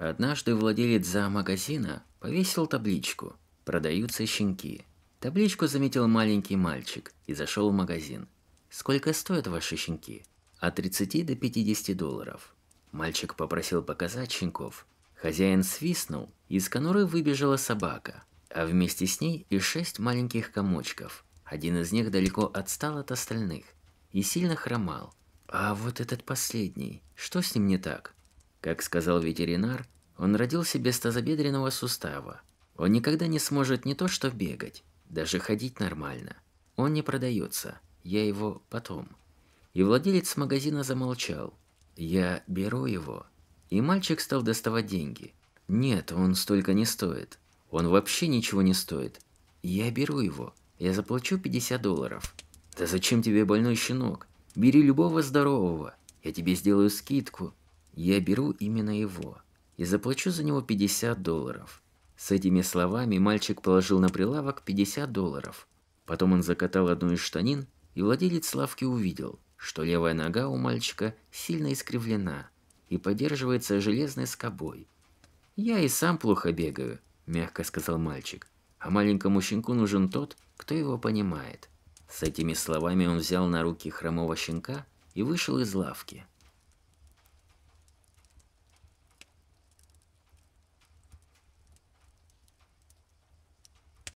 Однажды владелец зоомагазина повесил табличку «Продаются щенки». Табличку заметил маленький мальчик и зашел в магазин. «Сколько стоят ваши щенки?» «От 30 до 50 долларов». Мальчик попросил показать щенков. Хозяин свистнул, и из конуры выбежала собака, а вместе с ней и шесть маленьких комочков. Один из них далеко отстал от остальных и сильно хромал. А вот этот последний, что с ним не так? Как сказал ветеринар, он родился без тазобедренного сустава. Он никогда не сможет не то что бегать, даже ходить нормально. Он не продается, я его потом. И владелец магазина замолчал. Я беру его. И мальчик стал доставать деньги. Нет, он столько не стоит. Он вообще ничего не стоит. Я беру его. Я заплачу 50 долларов. Да зачем тебе больной щенок? Бери любого здорового. Я тебе сделаю скидку. Я беру именно его и заплачу за него 50 долларов. С этими словами мальчик положил на прилавок 50 долларов. Потом он закатал одну из штанин, и владелец лавки увидел, что левая нога у мальчика сильно искривлена и поддерживается железной скобой. «Я и сам плохо бегаю», – мягко сказал мальчик. «А маленькому щенку нужен тот, кто его понимает». С этими словами он взял на руки хромого щенка и вышел из лавки.